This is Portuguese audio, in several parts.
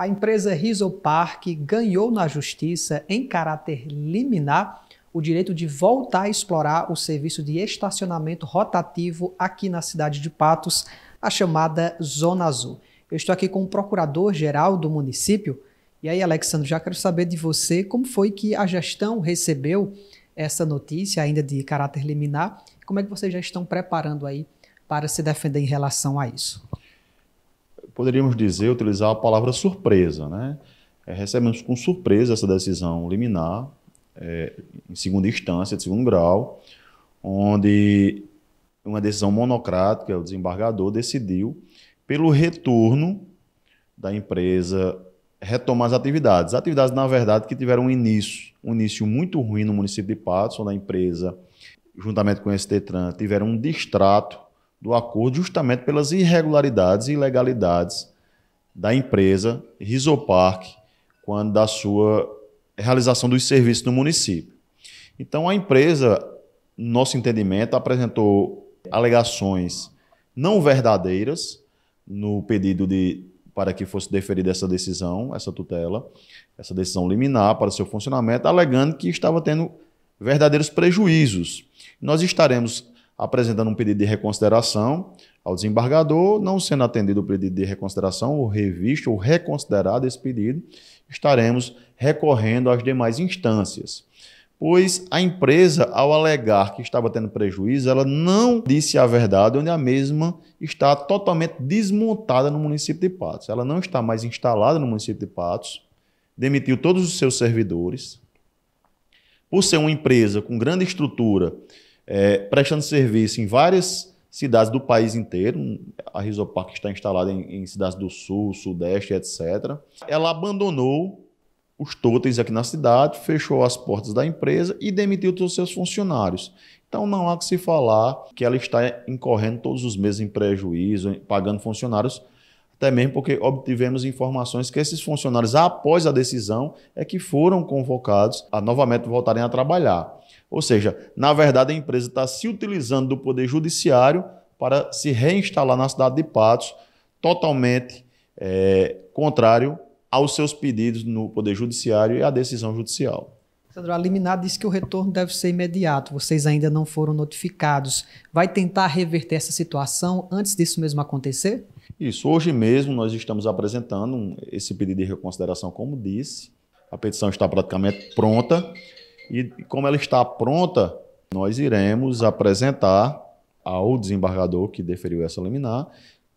a empresa Risopark ganhou na justiça, em caráter liminar, o direito de voltar a explorar o serviço de estacionamento rotativo aqui na cidade de Patos, a chamada Zona Azul. Eu estou aqui com o procurador-geral do município. E aí, Alexandre, já quero saber de você como foi que a gestão recebeu essa notícia, ainda de caráter liminar. Como é que vocês já estão preparando aí para se defender em relação a isso? poderíamos dizer, utilizar a palavra surpresa. Né? É, recebemos com surpresa essa decisão liminar, é, em segunda instância, de segundo grau, onde uma decisão monocrática, o desembargador decidiu pelo retorno da empresa retomar as atividades. Atividades, na verdade, que tiveram um início, um início muito ruim no município de Patos, onde a empresa, juntamente com o STTRAN, tiveram um distrato do acordo justamente pelas irregularidades e ilegalidades da empresa Risopark quando da sua realização dos serviços no município. Então a empresa, nosso entendimento, apresentou alegações não verdadeiras no pedido de para que fosse deferida essa decisão, essa tutela, essa decisão liminar para seu funcionamento, alegando que estava tendo verdadeiros prejuízos. Nós estaremos apresentando um pedido de reconsideração ao desembargador, não sendo atendido o pedido de reconsideração, ou revisto ou reconsiderado esse pedido, estaremos recorrendo às demais instâncias. Pois a empresa, ao alegar que estava tendo prejuízo, ela não disse a verdade, onde a mesma está totalmente desmontada no município de Patos. Ela não está mais instalada no município de Patos, demitiu todos os seus servidores. Por ser uma empresa com grande estrutura, é, prestando serviço em várias cidades do país inteiro. A Risopark está instalada em, em, cidades do Sul, Sudeste, etc. Ela abandonou os totens aqui na cidade, fechou as portas da empresa e demitiu todos os seus funcionários. Então não há que se falar que ela está incorrendo todos os meses em prejuízo, pagando funcionários, até mesmo porque obtivemos informações que esses funcionários, após a decisão, é que foram convocados a novamente voltarem a trabalhar. Ou seja, na verdade, a empresa está se utilizando do Poder Judiciário para se reinstalar na cidade de Patos, totalmente é, contrário aos seus pedidos no Poder Judiciário e à decisão judicial. Senador, a liminar diz que o retorno deve ser imediato, vocês ainda não foram notificados. Vai tentar reverter essa situação antes disso mesmo acontecer? Isso, hoje mesmo nós estamos apresentando esse pedido de reconsideração, como disse. A petição está praticamente pronta e, como ela está pronta, nós iremos apresentar ao desembargador que deferiu essa liminar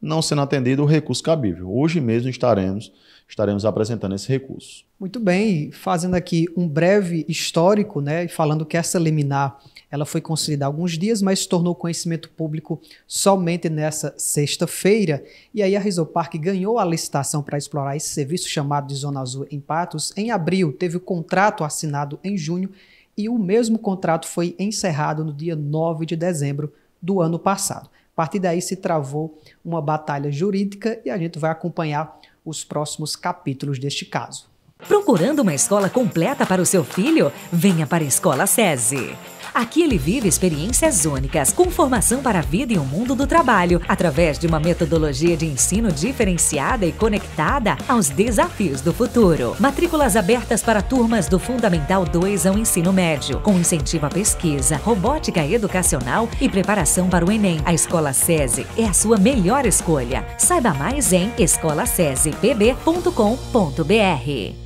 não sendo atendido o recurso cabível. Hoje mesmo estaremos, estaremos apresentando esse recurso. Muito bem, fazendo aqui um breve histórico, né, falando que essa liminar ela foi concedida há alguns dias, mas se tornou conhecimento público somente nessa sexta-feira. E aí a Risopark ganhou a licitação para explorar esse serviço chamado de Zona Azul em Patos em abril, teve o contrato assinado em junho e o mesmo contrato foi encerrado no dia 9 de dezembro do ano passado. A partir daí se travou uma batalha jurídica e a gente vai acompanhar os próximos capítulos deste caso. Procurando uma escola completa para o seu filho? Venha para a Escola SESI. Aqui ele vive experiências únicas, com formação para a vida e o mundo do trabalho, através de uma metodologia de ensino diferenciada e conectada aos desafios do futuro. Matrículas abertas para turmas do Fundamental 2 ao ensino médio, com incentivo à pesquisa, robótica educacional e preparação para o Enem. A Escola SESI é a sua melhor escolha. Saiba mais em escolasesipb.com.br.